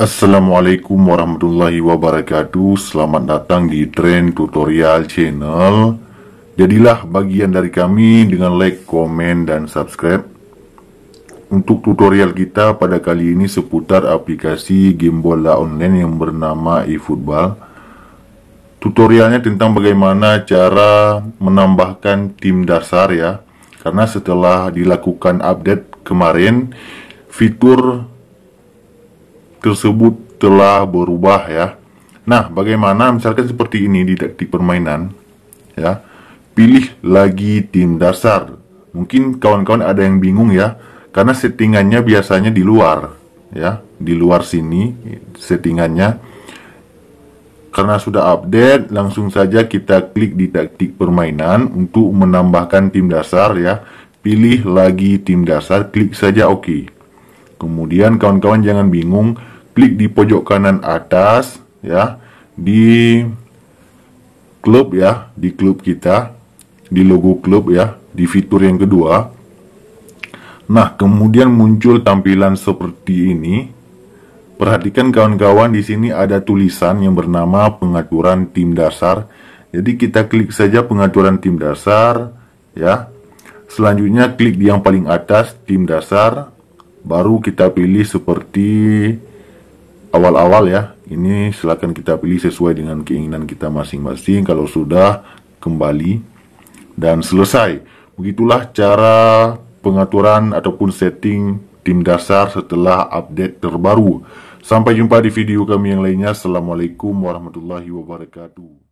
Assalamualaikum warahmatullahi wabarakatuh Selamat datang di Trend Tutorial Channel Jadilah bagian dari kami dengan like, komen, dan subscribe Untuk tutorial kita pada kali ini seputar aplikasi game bola online yang bernama eFootball Tutorialnya tentang bagaimana cara menambahkan tim dasar ya Karena setelah dilakukan update kemarin Fitur tersebut telah berubah ya. Nah, bagaimana misalkan seperti ini di taktik permainan ya. Pilih lagi tim dasar. Mungkin kawan-kawan ada yang bingung ya, karena settingannya biasanya di luar ya, di luar sini settingannya. Karena sudah update, langsung saja kita klik di taktik permainan untuk menambahkan tim dasar ya. Pilih lagi tim dasar, klik saja oke. OK. Kemudian kawan-kawan jangan bingung klik di pojok kanan atas ya di klub ya di klub kita di logo klub ya di fitur yang kedua nah kemudian muncul tampilan seperti ini perhatikan kawan-kawan di sini ada tulisan yang bernama pengaturan tim dasar jadi kita klik saja pengaturan tim dasar ya selanjutnya klik di yang paling atas tim dasar baru kita pilih seperti awal-awal ya ini silahkan kita pilih sesuai dengan keinginan kita masing-masing kalau sudah kembali dan selesai begitulah cara pengaturan ataupun setting tim dasar setelah update terbaru sampai jumpa di video kami yang lainnya assalamualaikum warahmatullahi wabarakatuh